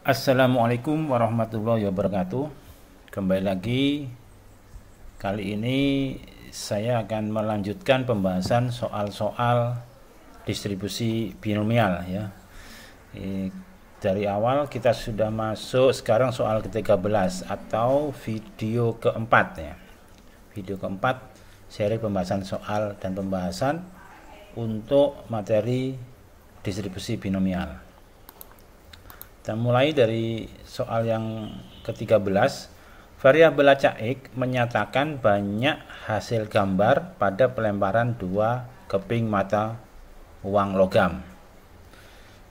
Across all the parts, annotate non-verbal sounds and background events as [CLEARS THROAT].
Assalamualaikum warahmatullahi wabarakatuh. Kembali lagi kali ini saya akan melanjutkan pembahasan soal-soal distribusi binomial ya. dari awal kita sudah masuk sekarang soal ke-13 atau video keempat ya. Video keempat seri pembahasan soal dan pembahasan untuk materi distribusi binomial. Kita mulai dari soal yang ke-13. Variabel acak X menyatakan banyak hasil gambar pada pelemparan dua keping mata uang logam.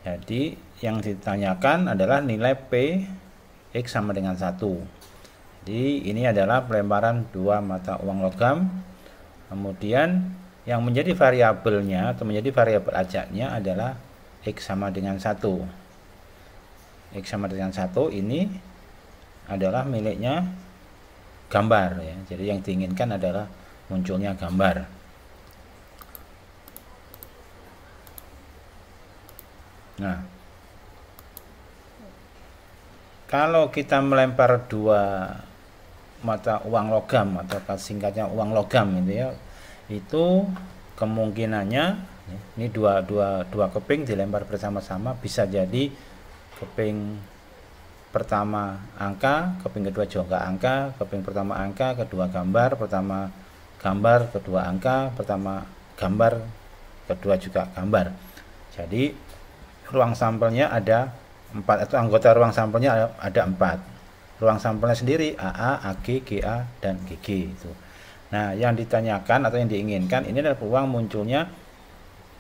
Jadi yang ditanyakan adalah nilai P X sama dengan 1. Jadi ini adalah pelemparan dua mata uang logam. Kemudian yang menjadi variabelnya atau menjadi variabel acaknya adalah X sama dengan 1. X sama dengan satu ini adalah miliknya gambar ya. Jadi yang diinginkan adalah munculnya gambar. Nah, kalau kita melempar dua mata uang logam atau singkatnya uang logam itu ya, itu kemungkinannya ya, ini dua dua dua keping dilempar bersama-sama bisa jadi keping pertama angka, keping kedua juga angka, keping pertama angka, kedua gambar, pertama gambar, kedua angka, pertama gambar, kedua juga gambar. Jadi ruang sampelnya ada empat atau anggota ruang sampelnya ada, empat. Ruang sampelnya sendiri AA, AG, GA, dan GG itu. Nah, yang ditanyakan atau yang diinginkan ini adalah ruang munculnya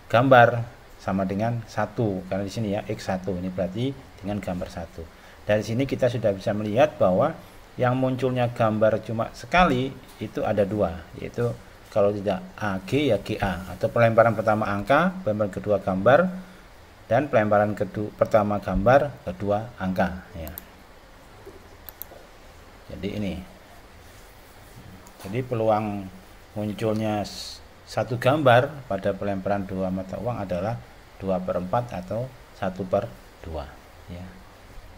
gambar sama dengan satu karena di sini ya x1 ini berarti dengan gambar satu dari sini kita sudah bisa melihat bahwa yang munculnya gambar cuma sekali itu ada dua yaitu kalau tidak AG ya GA atau pelemparan pertama angka pelemparan kedua gambar dan pelemparan kedua pertama gambar kedua angka ya jadi ini jadi peluang munculnya satu gambar pada pelemparan dua mata uang adalah 2 per 4 atau 1 per 2 ya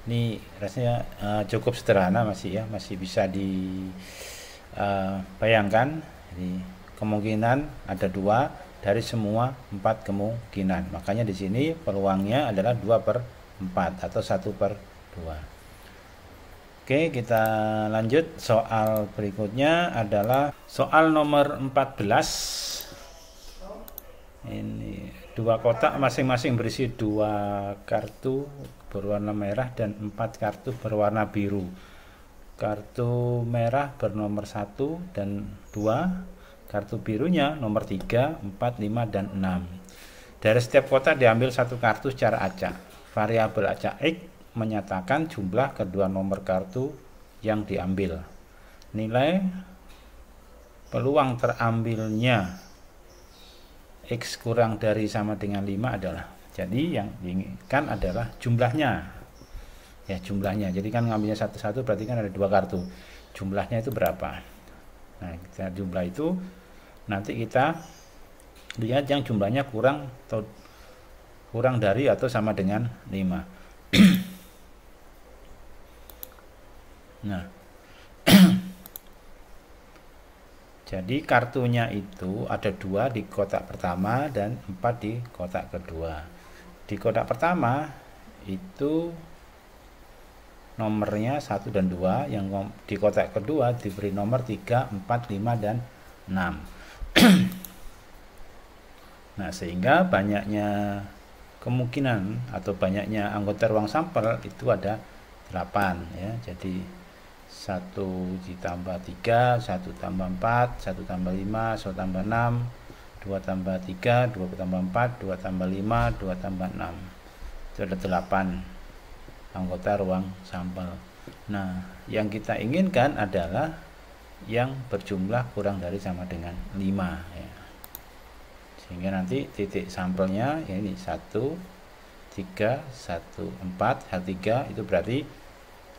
ini rasanya uh, cukup sederhana masih ya masih bisa dibayangkan eh, uh, jadi kemungkinan ada dua dari semua empat kemungkinan makanya di sini peluangnya adalah 2 per 4 atau 1 per 2 Oke kita lanjut soal berikutnya adalah soal nomor 14 ini dua kotak masing-masing berisi dua kartu berwarna merah dan empat kartu berwarna biru kartu merah bernomor satu dan dua kartu birunya nomor tiga, empat, lima, dan enam. dari setiap kotak diambil satu kartu secara acak variabel acak X menyatakan jumlah kedua nomor kartu yang diambil nilai peluang terambilnya X kurang dari sama dengan 5 adalah jadi yang diinginkan adalah jumlahnya ya jumlahnya jadi kan ngambilnya satu-satu berarti kan ada dua kartu jumlahnya itu berapa nah kita jumlah itu nanti kita lihat yang jumlahnya kurang atau kurang dari atau sama dengan 5 [CLEARS THROAT] nah Jadi kartunya itu ada dua di kotak pertama dan empat di kotak kedua. Di kotak pertama itu nomornya 1 dan 2 yang di kotak kedua diberi nomor 3, 4, 5 dan 6 [CLEARS THROAT] nah sehingga banyaknya kemungkinan atau banyaknya anggota ruang sampel itu ada 8 ya jadi 1 ditambah 3, 1 tambah 4, 1 tambah 5, 1 tambah 6, 2 tambah 3, 2 tambah 4, 2 tambah 5, 2 tambah 6. Itu ada 8 anggota ruang sampel. Nah, yang kita inginkan adalah yang berjumlah kurang dari sama dengan 5 ya. Sehingga nanti titik sampelnya ya ini 1 3 1 4 H3 itu berarti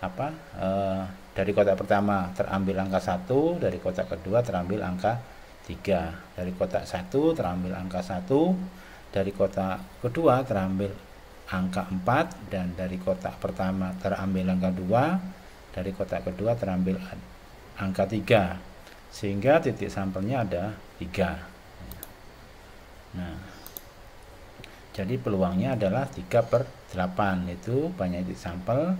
apa? Eh, dari kotak pertama terambil angka 1, dari kotak kedua terambil angka 3, dari kotak 1 terambil angka 1, dari kotak kedua terambil angka 4 dan dari kotak pertama terambil angka 2, dari kotak kedua terambil angka 3. Sehingga titik sampelnya ada 3. Nah, jadi peluangnya adalah 3 per 8 itu banyak titik sampel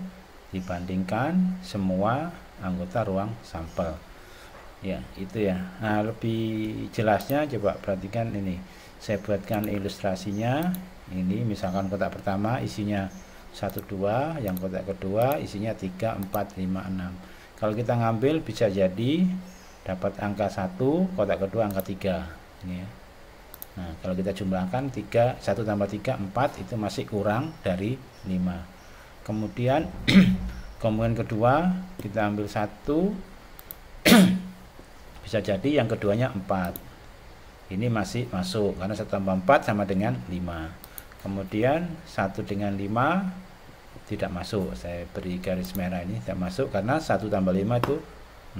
dibandingkan semua anggota ruang sampel ya itu ya nah lebih jelasnya coba perhatikan ini saya buatkan ilustrasinya ini misalkan kotak pertama isinya 12 yang kotak kedua isinya 3 4 5 6 kalau kita ngambil bisa jadi dapat angka 1 kotak kedua angka 3 ini ya. nah kalau kita jumlahkan 3 1 tambah 3 4 itu masih kurang dari 5 kemudian [CLEARS THROAT] komponen kedua kita ambil satu [CLEARS THROAT] bisa jadi yang keduanya 4 ini masih masuk karena 1 tambah 4 sama dengan 5 kemudian 1 dengan 5 tidak masuk saya beri garis merah ini tidak masuk karena 1 tambah 5 itu 6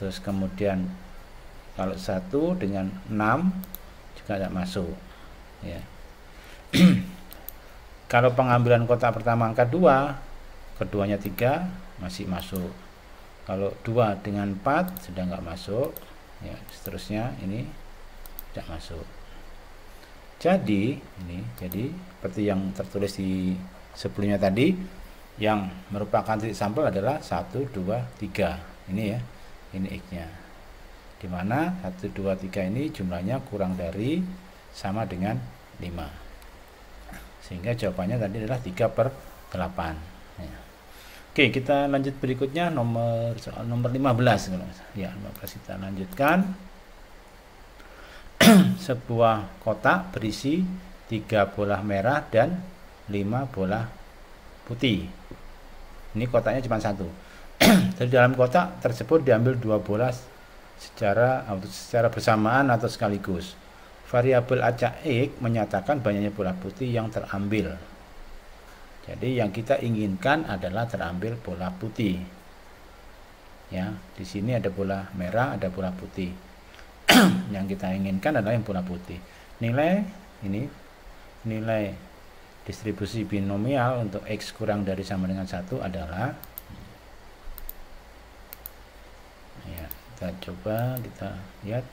terus kemudian kalau 1 dengan 6 juga tidak masuk ya [CLEARS THROAT] Kalau pengambilan kotak pertama angka 2, keduanya 3 masih masuk. Kalau 2 dengan 4 sudah nggak masuk. Ya, seterusnya ini tidak masuk. Jadi, ini jadi seperti yang tertulis di sebelumnya tadi yang merupakan titik sampel adalah 1 2 3. Ini ya. Ini x-nya. Di mana 1 2 3 ini jumlahnya kurang dari sama dengan 5. Sehingga jawabannya tadi adalah 3 per 8. Ya. Oke, kita lanjut berikutnya nomor soal nomor 15 Ya, 15 kita lanjutkan. [CLEARS THROAT] Sebuah kotak berisi 3 bola merah dan 5 bola putih. Ini kotaknya cuma satu. Dari [CLEARS THROAT] dalam kotak tersebut diambil dua bola secara secara bersamaan atau sekaligus variabel acak X menyatakan banyaknya bola putih yang terambil. Jadi yang kita inginkan adalah terambil bola putih. Ya, di sini ada bola merah, ada bola putih. [CLEARS THROAT] yang kita inginkan adalah yang bola putih. Nilai ini nilai distribusi binomial untuk x kurang dari sama dengan satu adalah ya, kita coba kita lihat.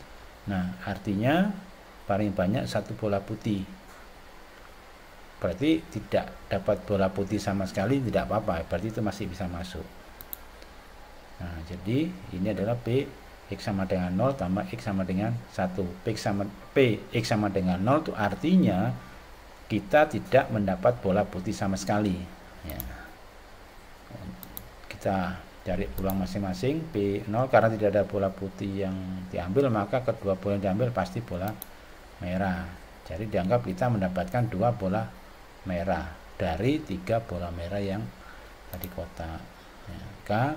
Nah, artinya paling banyak satu bola putih berarti tidak dapat bola putih sama sekali tidak apa-apa berarti itu masih bisa masuk nah jadi ini adalah P X sama dengan 0 tambah X sama dengan 1 P X sama, P, X sama dengan 0 itu artinya kita tidak mendapat bola putih sama sekali ya. kita cari ulang masing-masing P0 karena tidak ada bola putih yang diambil maka kedua bola yang diambil pasti bola merah. Jadi dianggap kita mendapatkan dua bola merah dari tiga bola merah yang tadi kota Ya, maka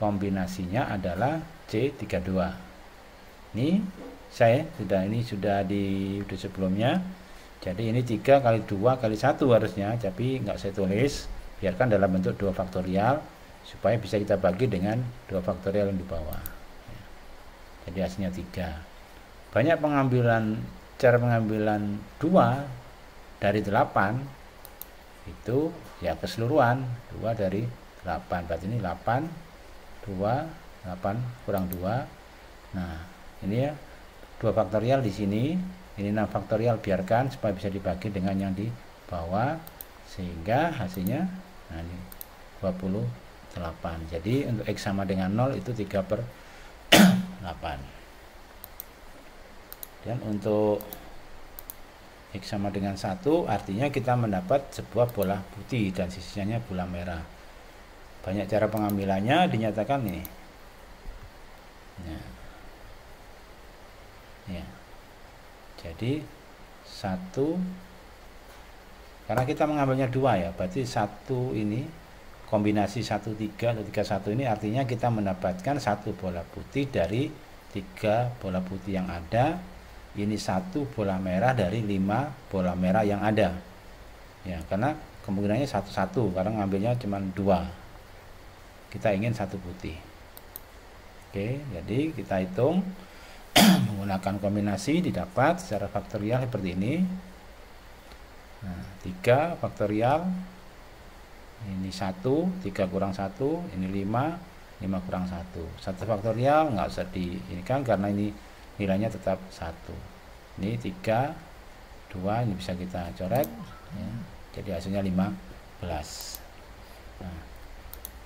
kombinasinya adalah C32. Ini saya sudah ini sudah di video sebelumnya. Jadi ini tiga kali dua kali satu harusnya, tapi nggak saya tulis. Biarkan dalam bentuk dua faktorial supaya bisa kita bagi dengan dua faktorial yang di bawah. Ya. Jadi hasilnya tiga. Banyak pengambilan cara pengambilan 2 dari 8 itu ya keseluruhan 2 dari 8 berarti ini 8 2 8 kurang 2 nah ini ya 2 faktorial di sini ini 6 faktorial biarkan supaya bisa dibagi dengan yang di bawah sehingga hasilnya nah ini 28 jadi untuk X sama dengan 0 itu 3 per 8 [CLEARS THROAT] dan ya, untuk X sama dengan satu artinya kita mendapat sebuah bola putih dan sisinya bola merah banyak cara pengambilannya dinyatakan ini nah. ya jadi satu karena kita mengambilnya dua ya berarti satu ini kombinasi satu tiga atau tiga satu ini artinya kita mendapatkan satu bola putih dari tiga bola putih yang ada ini satu bola merah dari lima bola merah yang ada ya karena kemungkinannya satu-satu karena ngambilnya cuma dua kita ingin satu putih oke jadi kita hitung [CLEARS THROAT] menggunakan kombinasi didapat secara faktorial seperti ini nah, 3 faktorial ini satu tiga kurang satu ini lima, lima kurang satu satu faktorial nggak usah di ini kan karena ini nilainya tetap satu ini tiga, dua ini bisa kita coret ya. jadi hasilnya 15 nah,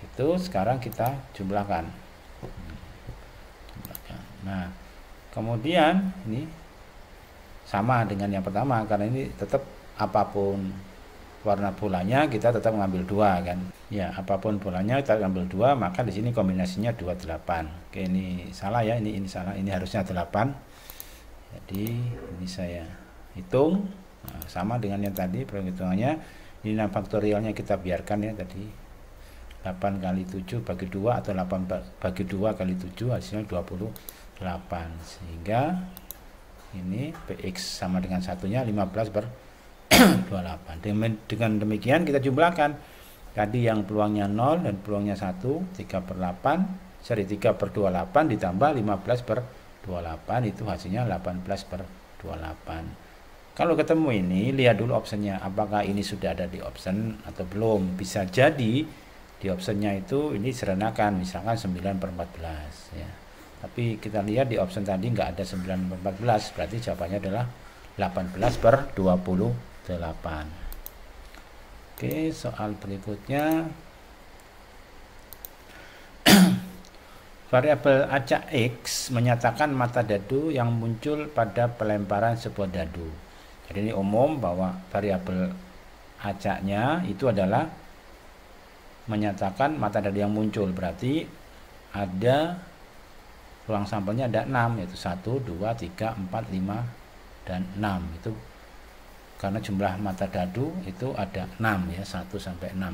itu sekarang kita jumlahkan nah kemudian ini sama dengan yang pertama karena ini tetap apapun warna bolanya kita tetap mengambil dua kan ya apapun bolanya kita ambil dua maka di sini kombinasinya 28 oke ini salah ya ini ini salah ini harusnya 8 jadi ini saya hitung nah, sama dengan yang tadi perhitungannya ini faktorialnya kita biarkan ya tadi 8 kali 7 bagi 2 atau 8 bagi 2 kali 7 hasilnya 28 sehingga ini PX sama dengan satunya 15 per 28. Dengan, dengan demikian kita jumlahkan tadi yang peluangnya 0 dan peluangnya 1 3 per 8 sorry 3 per 28 ditambah 15 per 28 itu hasilnya 18 per 28 kalau ketemu ini lihat dulu optionnya apakah ini sudah ada di option atau belum bisa jadi di optionnya itu ini serenakan misalkan 9 per 14 ya tapi kita lihat di option tadi nggak ada 9 per 14 berarti jawabannya adalah 18 per 28 8 Oke soal berikutnya [CLEARS THROAT] Variabel acak X menyatakan mata dadu yang muncul pada pelemparan sebuah dadu. Jadi ini umum bahwa variabel acaknya itu adalah menyatakan mata dadu yang muncul. Berarti ada ruang sampelnya ada 6 yaitu 1 2 3 4 5 dan 6 itu karena jumlah mata dadu itu ada 6 ya 1 sampai 6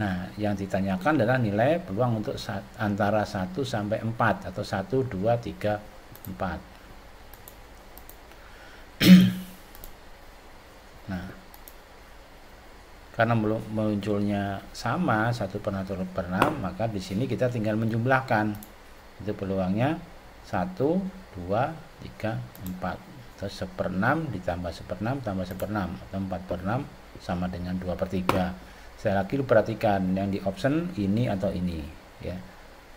nah yang ditanyakan adalah nilai peluang untuk antara 1 sampai 4 atau 1, 2, 3, 4 nah karena belum munculnya sama satu per satu per 6 maka di sini kita tinggal menjumlahkan itu peluangnya 1, 2, 3, 4 atau seperenam ditambah seperenam tambah seperenam atau 4 per 6 sama dengan 2 per 3 saya lagi perhatikan yang di option ini atau ini ya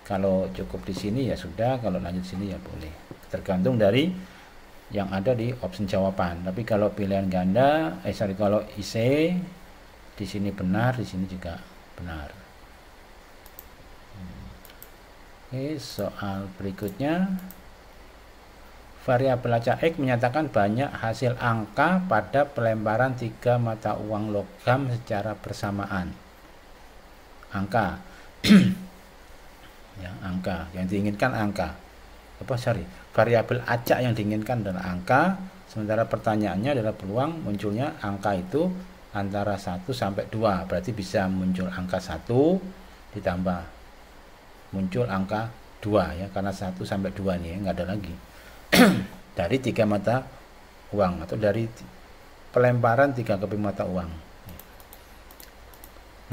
kalau cukup di sini ya sudah kalau lanjut sini ya boleh tergantung dari yang ada di option jawaban tapi kalau pilihan ganda eh sorry kalau IC di sini benar di sini juga benar hmm. oke soal berikutnya variabel acak X menyatakan banyak hasil angka pada pelemparan tiga mata uang logam secara bersamaan angka [CLEARS THROAT] ya angka yang diinginkan angka apa sorry variabel acak yang diinginkan adalah angka sementara pertanyaannya adalah peluang munculnya angka itu antara 1 sampai 2 berarti bisa muncul angka 1 ditambah muncul angka 2 ya karena 1 sampai 2 nih nggak ada lagi [CLEARS THROAT] dari tiga mata uang atau dari pelemparan tiga keping mata uang.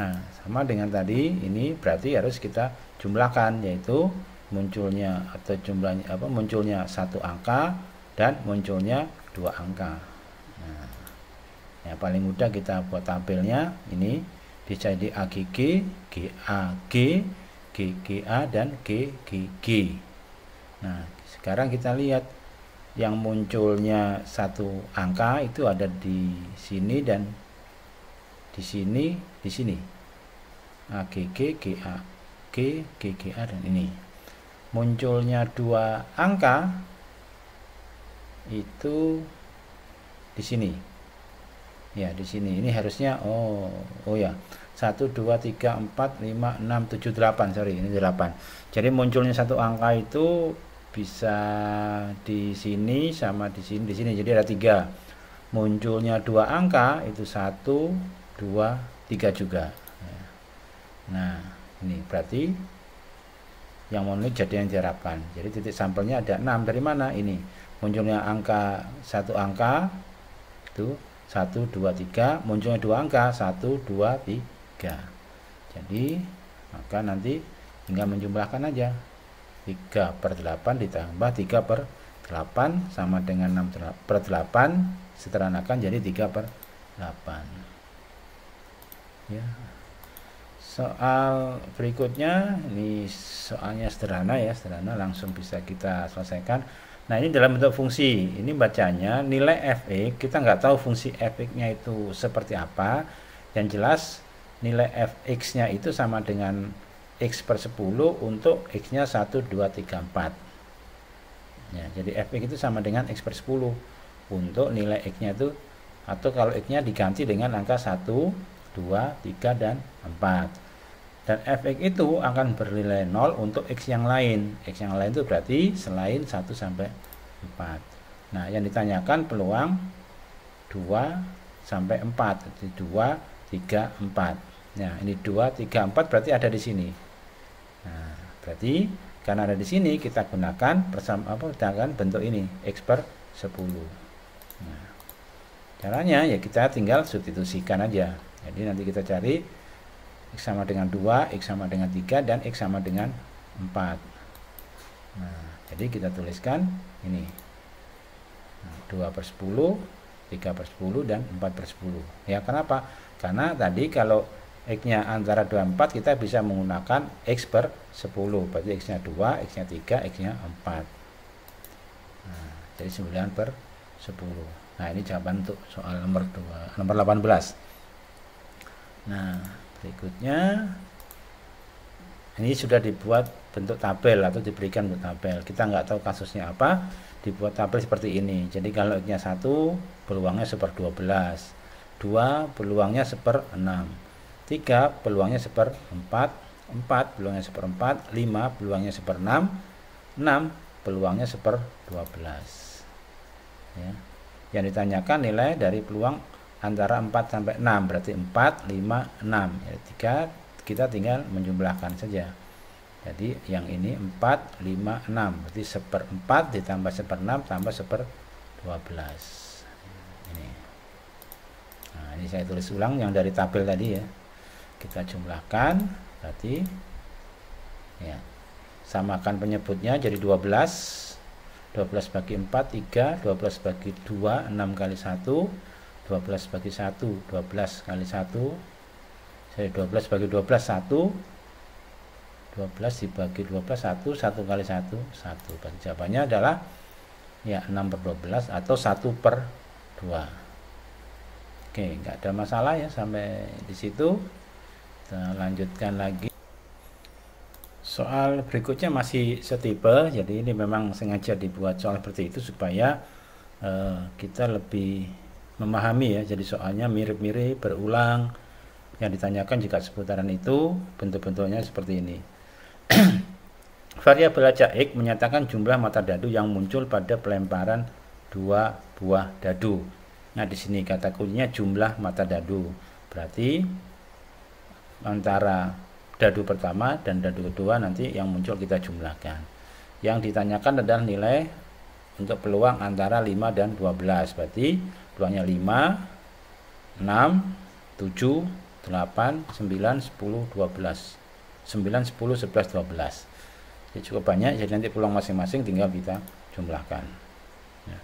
Nah, sama dengan tadi ini berarti harus kita jumlahkan yaitu munculnya atau jumlahnya apa munculnya satu angka dan munculnya dua angka. Nah, yang paling mudah kita buat tabelnya ini bisa di AGG, GAG, GGA dan GGG. Nah, sekarang kita lihat yang munculnya satu angka itu ada di sini dan di sini, di sini. A, G, G, G, G, G, G, A, A, dan ini. Munculnya dua angka itu di sini. Ya, di sini. Ini harusnya oh, oh ya. satu dua tiga empat lima enam tujuh delapan Sorry, ini delapan Jadi munculnya satu angka itu bisa di sini sama di sini di sini jadi ada tiga munculnya dua angka itu satu dua tiga juga ya. nah ini berarti yang menulis jadi yang diharapkan jadi titik sampelnya ada enam dari mana ini munculnya angka satu angka itu satu dua tiga munculnya dua angka satu dua tiga jadi maka nanti tinggal menjumlahkan aja 3 per 8 ditambah 3 per 8 sama dengan 6 per 8 seteranakan jadi 3 per 8 ya soal berikutnya ini soalnya sederhana ya sederhana langsung bisa kita selesaikan nah ini dalam bentuk fungsi ini bacanya nilai fx kita nggak tahu fungsi fx nya itu seperti apa yang jelas nilai fx nya itu sama dengan X per 10 untuk X-nya 1, 2, 3, 4. Ya, jadi Fx itu sama dengan X per 10 untuk nilai X-nya itu atau kalau X-nya diganti dengan angka 1, 2, 3, dan 4. Dan Fx itu akan bernilai 0 untuk X yang lain. X yang lain itu berarti selain 1 sampai 4. Nah, yang ditanyakan peluang 2 sampai 4. Jadi 2, 3, 4. Nah, ini 2, 3, 4 berarti ada di sini. Nah, berarti karena ada di sini kita gunakan persam apa kita gunakan bentuk ini x per 10. Nah, caranya ya kita tinggal substitusikan aja. Jadi nanti kita cari x sama dengan 2, x sama dengan 3 dan x sama dengan 4. Nah, jadi kita tuliskan ini. 2 nah, per 10, 3 per 10 dan 4 per 10. Ya, kenapa? Karena tadi kalau X-nya antara 2 4 kita bisa menggunakan X per 10 berarti X-nya 2, X-nya 3, X-nya 4 nah, jadi 9 per 10 nah ini jawaban untuk soal nomor 2 nomor 18 nah berikutnya ini sudah dibuat bentuk tabel atau diberikan bentuk tabel kita nggak tahu kasusnya apa dibuat tabel seperti ini jadi kalau X-nya 1 peluangnya 1 per 12 2 peluangnya 1 per 6 3 peluangnya seperempat 4 peluangnya seperempat 5 peluangnya seperenam 6 peluangnya seper 12 ya. yang ditanyakan nilai dari peluang antara 4 sampai 6 berarti 4 5 6 ya, 3 kita tinggal menjumlahkan saja jadi yang ini 4 5 6 berarti seperempat ditambah seperenam tambah seper 12 ini. Nah, ini saya tulis ulang yang dari tabel tadi ya kita jumlahkan berarti ya samakan penyebutnya jadi 12 12 bagi 4 3 12 bagi 2 6 kali 1 12 bagi 1 12 kali 1 jadi 12 bagi 12 1 12 dibagi 12 1 1 kali 1 1 Dan jawabannya adalah ya 6 per 12 atau 1 per 2 Oke nggak ada masalah ya sampai di situ kita lanjutkan lagi soal berikutnya masih setipe jadi ini memang sengaja dibuat soal seperti itu supaya uh, kita lebih memahami ya jadi soalnya mirip-mirip berulang yang ditanyakan jika seputaran itu bentuk-bentuknya seperti ini [CLEARS THROAT] variabel X menyatakan jumlah mata dadu yang muncul pada pelemparan dua buah dadu nah di sini kata kuncinya jumlah mata dadu berarti antara dadu pertama dan dadu kedua nanti yang muncul kita jumlahkan yang ditanyakan adalah nilai untuk peluang antara 5 dan 12 berarti peluangnya 5 6 7 8 9 10 12 9 10 11 12 jadi cukup banyak jadi nanti peluang masing-masing tinggal kita jumlahkan ya.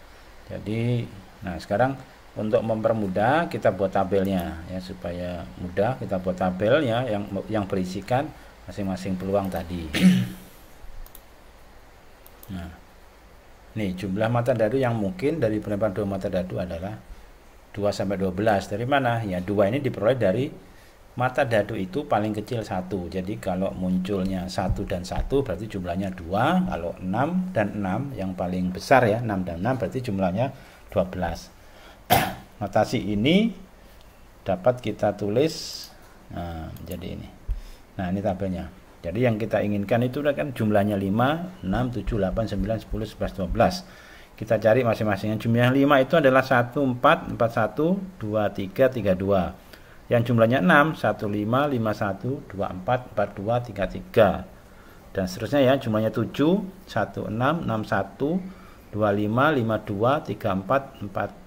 jadi nah sekarang untuk mempermudah kita buat tabelnya ya supaya mudah kita buat tabelnya yang yang berisikan masing-masing peluang tadi. [CLEARS THROAT] Nah, nih jumlah mata dadu yang mungkin dari penempatan dua mata dadu adalah 2 sampai 12. Dari mana? Ya, dua ini diperoleh dari mata dadu itu paling kecil satu. Jadi kalau munculnya satu dan satu berarti jumlahnya dua. Kalau 6 dan 6 yang paling besar ya, 6 dan 6 berarti jumlahnya 12. [CLEARS THROAT] notasi ini dapat kita tulis nah, jadi ini nah ini tabelnya jadi yang kita inginkan itu kan jumlahnya 5 6 7 8 9 10 11 12 kita cari masing-masingnya jumlah 5 itu adalah 1 4 4 1 2 3 3 2 yang jumlahnya 6 1 5 5 1 2 4 4 2 3 3 dan seterusnya ya jumlahnya 7 1 1 6 6 2 5 5 2 3 4 4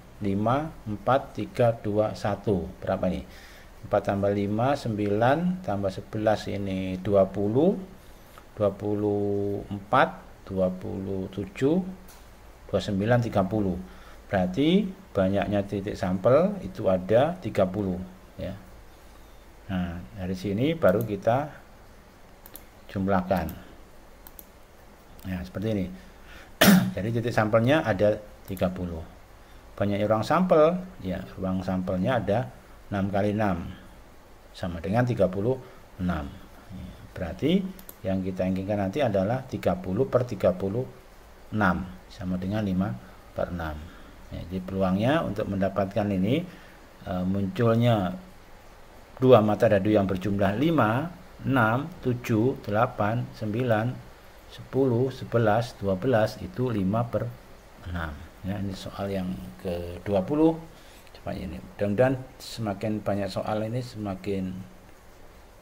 5, 4, 3, 2, 1. Berapa ini 4 tambah 5, 9, tambah 11 ini 20, 24, 27, 29, 30. Berarti banyaknya titik sampel itu ada 30 ya. Nah, dari sini baru kita jumlahkan. Nah, seperti ini. [CLEARS THROAT] Jadi titik sampelnya ada 30 banyak ruang sampel ya ruang sampelnya ada 6 kali 6 sama dengan 36 ya, berarti yang kita inginkan nanti adalah 30 per 36 sama dengan 5 per 6 ya, jadi peluangnya untuk mendapatkan ini e, munculnya dua mata dadu yang berjumlah 5 6, 7, 8, 9, 10, 11, 12 itu 5 per 6 Ya, ini soal yang ke-20 cuma ini. Mudah-mudahan semakin banyak soal ini semakin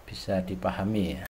bisa dipahami ya.